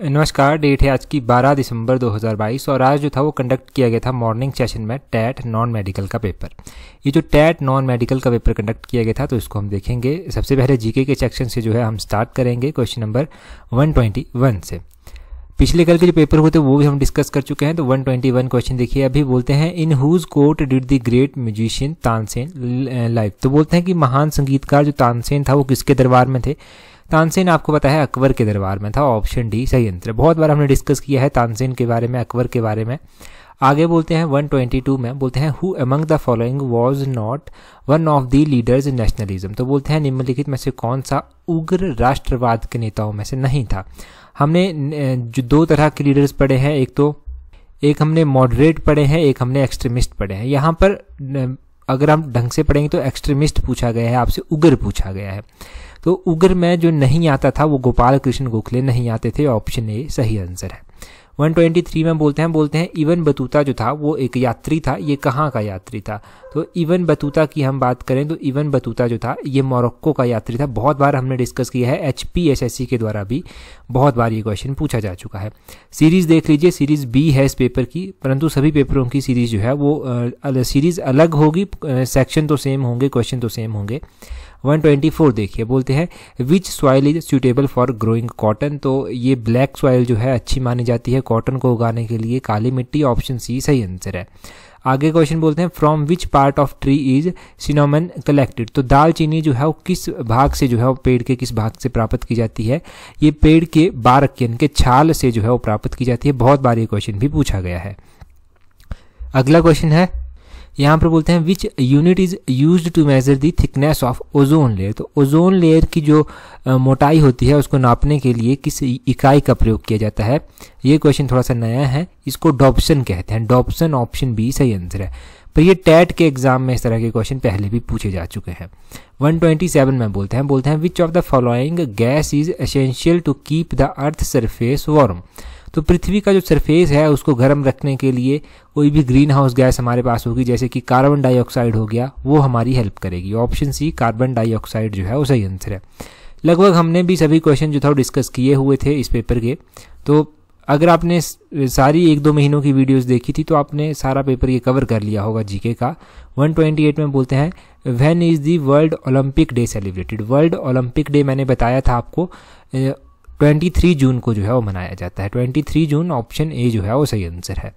नमस्कार डेट है आज की 12 दिसंबर 2022 और आज जो था वो कंडक्ट किया गया था मॉर्निंग सेशन में टैट नॉन मेडिकल का पेपर ये जो टैट नॉन मेडिकल का पेपर कंडक्ट किया गया था तो इसको हम देखेंगे सबसे पहले जीके के सेक्शन से जो है हम स्टार्ट करेंगे क्वेश्चन नंबर 121 से पिछले कल के जो पेपर हुए थे वो भी हम डिस्कस कर चुके हैं तो 121 क्वेश्चन देखिए अभी बोलते हैं in whose court did the great musician Tansen life तो बोलते हैं कि महान संगीतकार जो तानसेन था वो किसके दरबार में थे तानसेन आपको पता है अकबर के दरबार में था ऑप्शन डी सही आंसर बहुत बार हमने डिस्कस किया है तानसेन के बारे में अकबर के बारे में आगे बोलते हैं 122 में बोलते हैं who among the following was not one of the leaders in nationalism तो बोलते हैं निम्नलिखित में से कौन सा उग्र राष्ट्रवाद के नेताओं में से नहीं था हमने जो दो तरह के लीडर्स पढ़े हैं एक तो एक हमने मॉडरेट पढ़े हैं एक हमने एक्सट्रीमिस्ट पढ़े हैं यहाँ पर अगर हम ढंग से पढ़ेंगे तो एक्सट्रीमिस्ट पूछा गया है आपसे उग्र पूछा गया है तो उग्र में जो नहीं आता था वो गोपाल कृष्ण गोखले नहीं आते थे ऑप्शन ए सही आंसर है 123 में बोलते हैं बोलते हैं इवन बतूता जो था वो एक यात्री था ये कहाँ का यात्री था तो इवन बतूता की हम बात करें तो इवन बतूता जो था ये मोरक्को का यात्री था बहुत बार हमने डिस्कस किया है एच के द्वारा भी बहुत बार ये क्वेश्चन पूछा जा चुका है सीरीज़ देख लीजिए सीरीज़ बी है इस पेपर की परंतु सभी पेपरों की सीरीज़ जो है वो सीरीज़ अलग होगी सेक्शन तो सेम होंगे क्वेश्चन तो सेम होंगे 124 देखिए बोलते हैं which soil is suitable for growing cotton तो ये ब्लैक सॉइल जो है अच्छी मानी जाती है कॉटन को उगाने के लिए काली मिट्टी ऑप्शन सी सही आंसर है आगे क्वेश्चन बोलते हैं from which part of tree is cinnamon collected तो दालचीनी जो है वो किस भाग से जो है वो पेड़ के किस भाग से प्राप्त की जाती है ये पेड़ के बारक यानी के छाल से जो है वो प्राप्त की जाती है बहुत बार ये क्वेश्चन भी पूछा गया है अगला क्वेश्चन है यहाँ पर बोलते हैं which unit is use to measure the thickness of ozone layer तो ओजोन लेयर की जो मोटाई होती है उसको नापने के लिए किस इकाई का प्रयोग किया जाता है ये क्वेश्चन थोड़ा सा नया है इसको डॉप्शन कहते हैं डॉप्शन ऑप्शन बी सही आंसर है पर ये टैट के एग्जाम में इस तरह के क्वेश्चन पहले भी पूछे जा चुके हैं 127 में बोलते हैं बोलते हैं which of the following gas is essential to keep the earth surface warm तो पृथ्वी का जो सरफेस है उसको गर्म रखने के लिए कोई भी ग्रीन हाउस गैस हमारे पास होगी जैसे कि कार्बन डाइऑक्साइड हो गया वो हमारी हेल्प करेगी ऑप्शन सी कार्बन डाइऑक्साइड जो है वो सही आंसर है लगभग हमने भी सभी क्वेश्चन जो था डिस्कस किए हुए थे इस पेपर के तो अगर आपने सारी एक दो महीनों की वीडियोस देखी थी तो आपने सारा पेपर ये कवर कर लिया होगा जीके का 128 में बोलते हैं when is the world Olympic day celebrated world Olympic day मैंने बताया था आपको 23 जून को जो है वो मनाया जाता है 23 जून ऑप्शन ए जो है वो सही आंसर है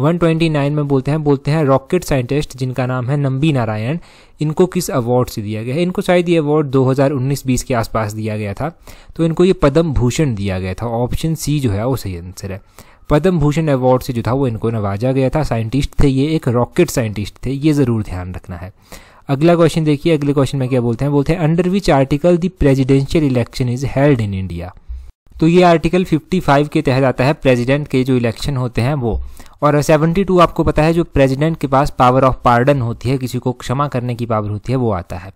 129 में बोलते हैं बोलते हैं रॉकेट साइंटिस्ट जिनका नाम है नंबी नारायण इनको किस अवार्ड से दिया गया है इनको शायद ये अवार्ड 2019-20 के आसपास दिया गया था तो इनको ये पद्म भूषण दिया गया था ऑप्शन सी जो है वो सही आंसर है पद्म भूषण अवार्ड से जो था वो इनको नवाजा गया था साइंटिस्ट थे ये एक रॉकेट साइंटिस्ट थे ये ज़रूर ध्यान रखना है अगला क्वेश्चन देखिए अगले क्वेश्चन में क्या बोलते हैं बोलते हैं under which article the presidential election is held in India तो ये आर्टिकल 55 के तहत आता है प्रेसिडेंट के जो इलेक्शन होते हैं वो और 72 आपको पता है जो प्रेसिडेंट के पास पावर ऑफ पार्डन होती है किसी को क्षमा करने की पावर होती है वो आता है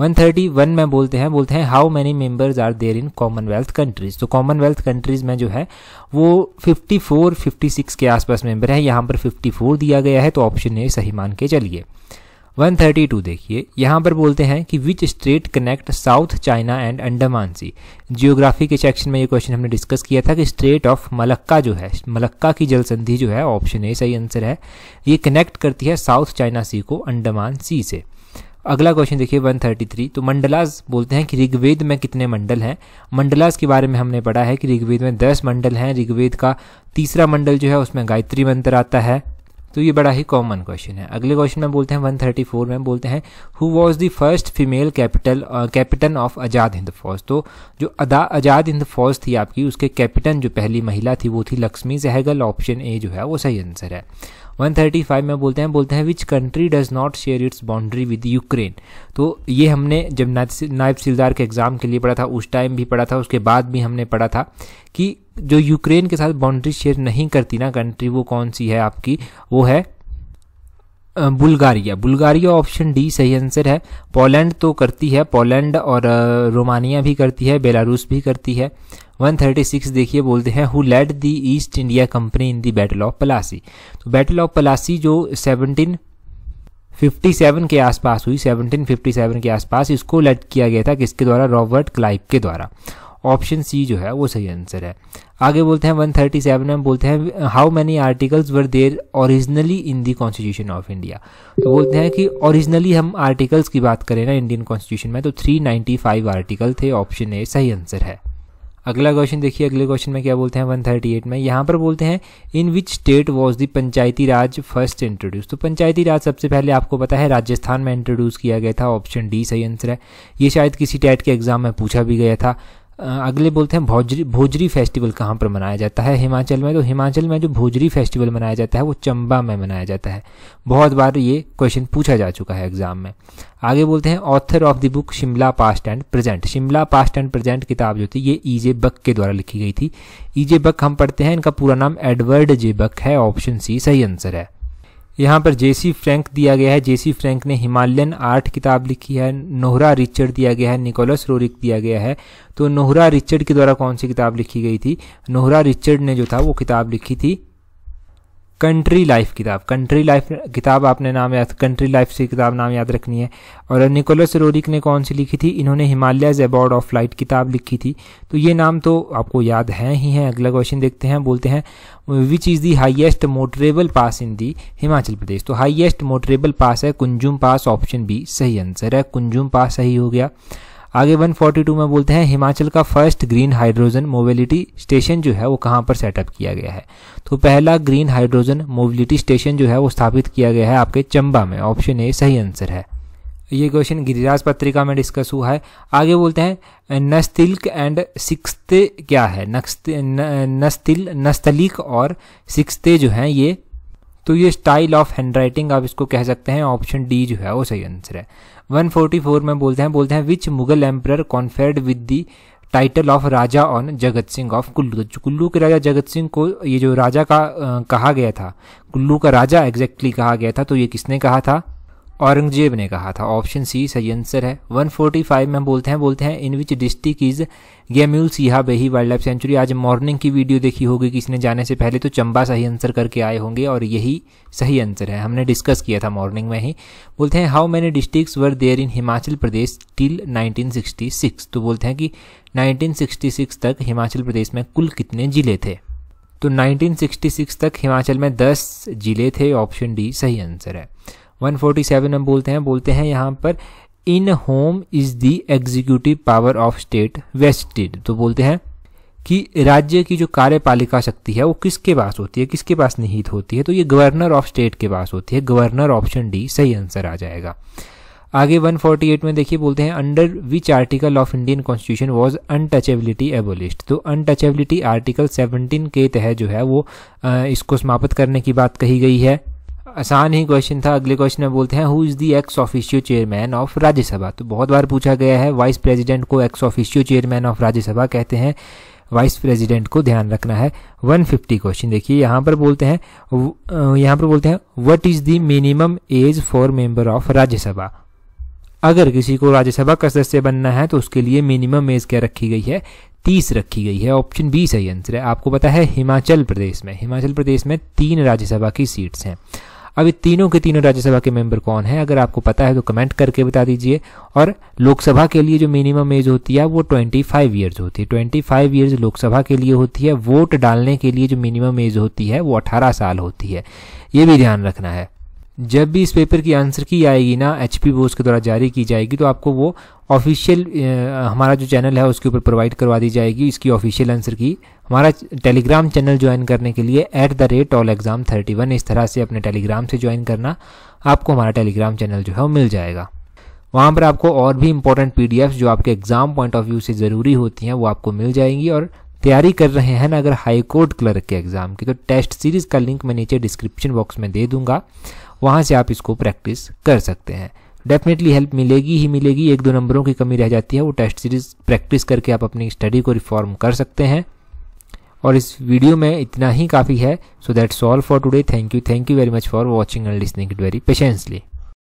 131 में बोलते हैं बोलते हैं how many members are there in Commonwealth countries तो कॉमनवेल्थ कंट्रीज में जो है वो 54 56 के आसपास मेंबर है यहाँ पर 54 दिया गया है तो ऑप्शन ए सही मान के चलिए 132 देखिए यहाँ पर बोलते हैं कि which state connect South China and Andaman sea geography के सेक्शन में ये क्वेश्चन हमने डिस्कस किया था कि स्टेट ऑफ मलक्का जो है मलक्का की जल संधि जो है ऑप्शन ए सही आंसर है ये कनेक्ट करती है साउथ चाइना सी को अंडमान सी से अगला क्वेश्चन देखिए 133 तो मंडलाज बोलते हैं कि ऋग्वेद में कितने मंडल हैं मंडलाज के बारे में हमने पढ़ा है कि ऋग्वेद में 10 मंडल हैं ऋग्वेद का तीसरा मंडल जो है उसमें गायत्री मंत्र आता है तो ये बड़ा ही कॉमन क्वेश्चन है अगले क्वेश्चन में बोलते हैं 134 में बोलते हैं who was the first female capital captain of Azad Hind Fauj तो जो अदा आज़ाद हिंद फौज थी आपकी उसके कैप्टन जो पहली महिला थी वो थी लक्ष्मी जहगल ऑप्शन ए जो है वो सही आंसर है 135 में बोलते हैं बोलते हैं which country does not share its boundary with Ukraine तो ये हमने जब नायब सिलदार के एग्ज़ाम के लिए पढ़ा था उस टाइम भी पढ़ा था उसके बाद भी हमने पढ़ा था कि जो यूक्रेन के साथ बाउंड्री शेयर नहीं करती ना कंट्री वो कौन सी है आपकी वो है बुल्गारिया बुल्गारिया ऑप्शन डी सही आंसर है पोलैंड तो करती है पोलैंड और रोमानिया भी करती है बेलारूस भी करती है 136 देखिए बोलते हैं who led the East India Company in the battle of Plassey तो बैटल ऑफ पलासी जो 1757 के आसपास हुई 1757 के आसपास इसको लेड किया गया था किसके द्वारा रॉबर्ट क्लाइव के द्वारा ऑप्शन सी जो है वो सही आंसर है आगे बोलते हैं 137 में बोलते हैं how many articles were there originally in the constitution of India तो बोलते हैं कि ओरिजिनली हम आर्टिकल्स की बात करें ना इंडियन कॉन्स्टिट्यूशन में तो 395 आर्टिकल थे ऑप्शन ए सही आंसर है अगला क्वेश्चन देखिए अगले क्वेश्चन में क्या बोलते हैं 138 में यहाँ पर बोलते हैं in which state was the Panchayati Raj first introduce तो पंचायती राज सबसे पहले आपको पता है राजस्थान में इंट्रोड्यूस किया गया था ऑप्शन डी सही आंसर है ये शायद किसी टेट के एग्जाम में पूछा भी गया था अगले बोलते हैं भोजरी भोजरी फेस्टिवल कहाँ पर मनाया जाता है हिमाचल में तो हिमाचल में जो भोजरी फेस्टिवल मनाया जाता है वो चंबा में मनाया जाता है बहुत बार ये क्वेश्चन पूछा जा चुका है एग्जाम में आगे बोलते हैं author of the book Shimla past and present Shimla past and present किताब जो थी ये ईजे e बक के द्वारा लिखी गई थी ईजे e बक हम पढ़ते हैं इनका पूरा नाम एडवर्ड जे बक है ऑप्शन सी सही आंसर है यहाँ पर जेसी फ्रैंक दिया गया है जेसी फ्रैंक ने हिमालयन आर्ट किताब लिखी है नोहरा रिचर्ड दिया गया है निकोलस रोरिक दिया गया है तो नोहरा रिचर्ड के द्वारा कौन सी किताब लिखी गई थी नोहरा रिचर्ड ने जो था वो किताब लिखी थी कंट्री लाइफ किताब कंट्री लाइफ किताब आपने नाम याद कंट्री लाइफ से किताब नाम याद रखनी है और निकोलस रोरिक ने कौन सी लिखी थी इन्होंने हिमालय अबॉर्ड ऑफ लाइट किताब लिखी थी तो ये नाम तो आपको याद है ही हैं अगला क्वेश्चन देखते हैं बोलते हैं which is the highest motorable pass in the Himachal Pradesh तो हाइएस्ट मोटरेबल पास है कुंजुम पास ऑप्शन बी सही आंसर है कुंजुम पास सही हो गया आगे 142 में बोलते हैं हिमाचल का first green hydrogen mobility station जो है वो कहाँ पर सेटअप किया गया है तो पहला ग्रीन हाइड्रोजन मोबिलिटी स्टेशन जो है वो स्थापित किया गया है आपके चंबा में ऑप्शन ए सही आंसर है ये क्वेश्चन गिरिराज पत्रिका में डिस्कस हुआ है आगे बोलते हैं नस्तिल्क एंड सिक्स्ते क्या है नस्तिल नस्तलिक और सिक्स्ते जो हैं ये तो ये स्टाइल ऑफ हैंड राइटिंग आप इसको कह सकते हैं ऑप्शन डी जो है वो सही आंसर है 144 में बोलते हैं बोलते हैं which Mughal emperor conferred with the title of Raja on Jagat Singh of Kullu Kullu के राजा जगत सिंह को ये जो राजा का आ, कहा गया था कुल्लू का राजा एग्जैक्टली exactly कहा गया था तो ये किसने कहा था औरंगजेब ने कहा था ऑप्शन सी सही आंसर है 145 में बोलते हैं बोलते हैं in which district is Gamgul Siahbehi wild life sanctuary आज मॉर्निंग की वीडियो देखी होगी किसने जाने से पहले तो चंबा सही आंसर करके आए होंगे और यही सही आंसर है हमने डिस्कस किया था मॉर्निंग में ही बोलते हैं how many district were there in Himachal Pradesh till nineteen तो बोलते हैं कि नाइनटीन तक हिमाचल प्रदेश में कुल कितने जिले थे तो नाइनटीन तक हिमाचल में दस जिले थे ऑप्शन डी सही आंसर है 147 हम बोलते हैं बोलते हैं यहाँ पर in whom is the executive power of state vested तो बोलते हैं कि राज्य की जो कार्यपालिका शक्ति है वो किसके पास होती है किसके पास निहित होती है तो ये गवर्नर ऑफ स्टेट के पास होती है गवर्नर ऑप्शन डी सही आंसर आ जाएगा आगे 148 में देखिए बोलते हैं under which article of Indian constitution was untouchability abolished तो अनटचेबिलिटी आर्टिकल 17 के तहत जो है वो इसको समाप्त करने की बात कही गई है आसान ही क्वेश्चन था अगले क्वेश्चन में बोलते हैं who is the ex officio chairman of Rajya Sabha तो बहुत बार पूछा गया है वाइस प्रेसिडेंट को ex officio chairman of Rajya Sabha कहते हैं वाइस प्रेसिडेंट को ध्यान रखना है 150 क्वेश्चन देखिए यहाँ पर बोलते हैं यहाँ पर बोलते हैं what is the minimum age for member of Rajya Sabha अगर किसी को राज्यसभा का सदस्य बनना है तो उसके लिए मिनिमम एज क्या रखी गई है तीस रखी गई है ऑप्शन बी सही आंसर है आपको पता है हिमाचल प्रदेश में हिमाचल प्रदेश में तीन राज्यसभा की सीट्स हैं अब तीनों के तीनों राज्यसभा के मेंबर कौन है अगर आपको पता है तो कमेंट करके बता दीजिए और लोकसभा के लिए जो मिनिमम एज होती है वो ट्वेंटी फाइव ईयर्स होती है ट्वेंटी फाइव ईयर्स लोकसभा के लिए होती है वोट डालने के लिए जो मिनिमम एज होती है वो अठारह साल होती है ये भी ध्यान रखना है जब भी इस पेपर की आंसर की आएगी ना एच पी बोस के द्वारा जारी की जाएगी तो आपको वो ऑफिशियल हमारा जो चैनल है उसके ऊपर प्रोवाइड करवा दी जाएगी इसकी ऑफिशियल आंसर की हमारा टेलीग्राम चैनल ज्वाइन करने के लिए at the rate all exam thirty one इस तरह से अपने टेलीग्राम से ज्वाइन करना आपको हमारा टेलीग्राम चैनल जो है वो मिल जाएगा वहाँ पर आपको और भी इंपॉर्टेंट पी जो आपके एग्जाम पॉइंट ऑफ व्यू से ज़रूरी होती हैं वो आपको मिल जाएंगी और तैयारी कर रहे हैं ना अगर हाई कोर्ट क्लर्क के एग्ज़ाम की तो टेस्ट सीरीज़ का लिंक मैं नीचे डिस्क्रिप्शन बॉक्स में दे दूंगा वहाँ से आप इसको प्रैक्टिस कर सकते हैं डेफिनेटली हेल्प मिलेगी ही मिलेगी एक दो नंबरों की कमी रह जाती है वो टेस्ट सीरीज़ प्रैक्टिस करके आप अपनी स्टडी को रिफॉर्म कर सकते हैं और इस वीडियो में इतना ही काफ़ी है so that's all for today thank you thank you very much for watching and listening it very patiently